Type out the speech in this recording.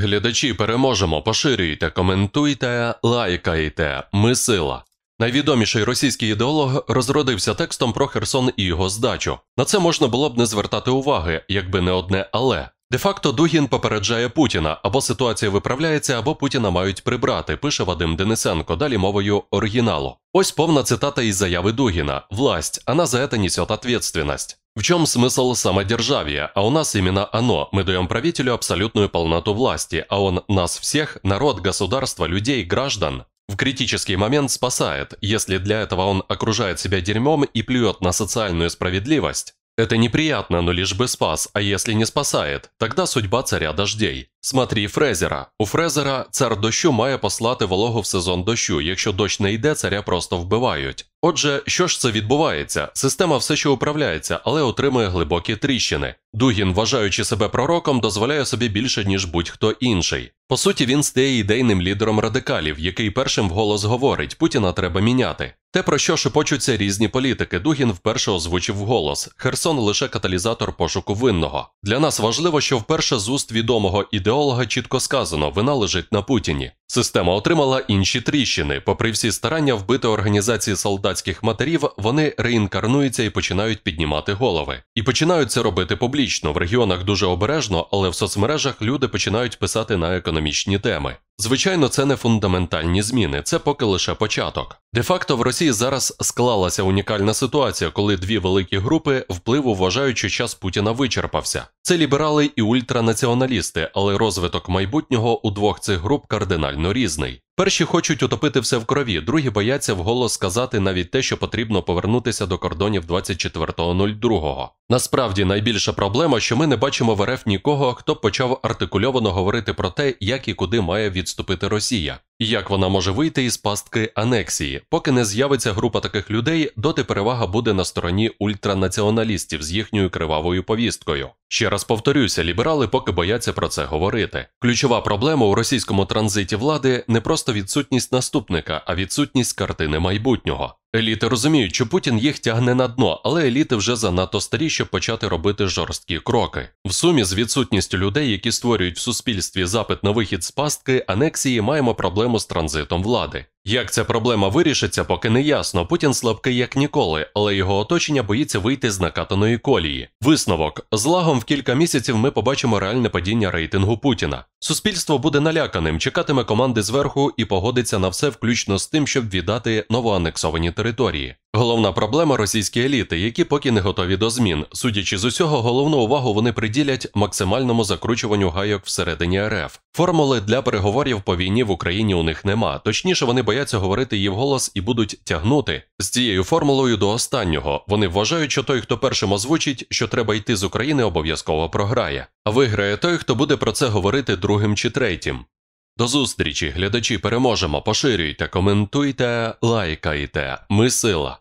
Глядачі, переможемо, поширюйте, коментуйте, лайкайте. Ми сила. Найвідоміший російський ідеолог розродився текстом про Херсон і його здачу. На це можна було б не звертати уваги, якби не одне але. Де-факто Дугін попереджає Путіна або ситуація виправляється, або Путіна мають прибрати, пише Вадим Денисенко, далі мовою оригіналу. Ось повна цитата із заяви Дугіна: власть, а на за это несет ответственность. В чем смысл самодержавия? А у нас именно оно. Мы даем правителю абсолютную полноту власти, а он нас всех, народ, государство, людей, граждан, в критический момент спасает, если для этого он окружает себя дерьмом и плюет на социальную справедливость, Это неприятно, но лишь бы спас, а если не спасает, тогда судьба царя дождей. Смотри Фрезера. У Фрезера цар дощу має послати вологу в сезон дощу. Якщо дощ не йде, царя просто вбивають. Отже, що ж це відбувається? Система все ще управляється, але отримує глибокі тріщини. Дугін, вважаючи себе пророком, дозволяє собі більше, ніж будь-хто інший. По суті, він стає ідейним лідером радикалів, який першим вголос говорить: Путіна треба міняти. Те, про що шепочуться різні політики, Дугін вперше озвучив голос. Херсон лише каталізатор пошуку винного. Для нас важливо, що вперше з уст відомого ідеолога чітко сказано, вина лежить на Путіні. Система отримала інші тріщини. Попри всі старання вбити організації солдатських матерів, вони реінкарнуються і починають піднімати голови. І починають це робити публічно. В регіонах дуже обережно, але в соцмережах люди починають писати на економічні теми. Звичайно, це не фундаментальні зміни, це поки лише початок. Де факто в Росії зараз склалася унікальна ситуація, коли дві великі групи впливу вважають, що час Путіна вичерпався. Це ліберали і ультранаціоналісти, але розвиток майбутнього у двох цих груп кардинально різний. Перші хочуть утопити все в крові, другі бояться вголос сказати навіть те, що потрібно повернутися до кордонів 24.02. Насправді найбільша проблема, що ми не бачимо в РФ нікого, хто б почав артикульовано говорити про те, як і куди має відступити Росія. Як вона може вийти із пастки анексії, поки не з'явиться група таких людей, доти перевага буде на стороні ультранаціоналістів з їхньою кривавою повісткою. Ще раз повторюся, ліберали поки бояться про це говорити. Ключова проблема у російському транзиті влади не просто відсутність наступника, а відсутність картини майбутнього. Еліти розуміють, що Путін їх тягне на дно, але еліти вже занадто старі, щоб почати робити жорсткі кроки. В сумі з відсутністю людей, які створюють в суспільстві запит на вихід з пастки анексії, маємо проблему з транзитом влади. Як ця проблема вирішиться, поки не ясно. Путін слабкий як ніколи, але його оточення боїться вийти з накатаної колії. Висновок з лагом в кілька місяців ми побачимо реальне падіння рейтингу Путіна. Суспільство буде наляканим, чекатиме команди зверху і погодиться на все, включно з тим, щоб віддати новоанексовані території. Головна проблема російські еліти, які поки не готові до змін. Судячи з усього, головну увагу вони приділять максимальному закручуванню гайок всередині РФ. Формули для переговорів по війні в Україні у них нема. Точніше, вони бояться говорити її вголос і будуть тягнути з цією формулою до останнього. Вони вважають, що той, хто першим озвучить, що треба йти з України, обов'язково програє. А виграє той, хто буде про це говорити другим чи третім. До зустрічі, глядачі, переможемо, поширюйте, коментуйте, лайкайте. Ми сила.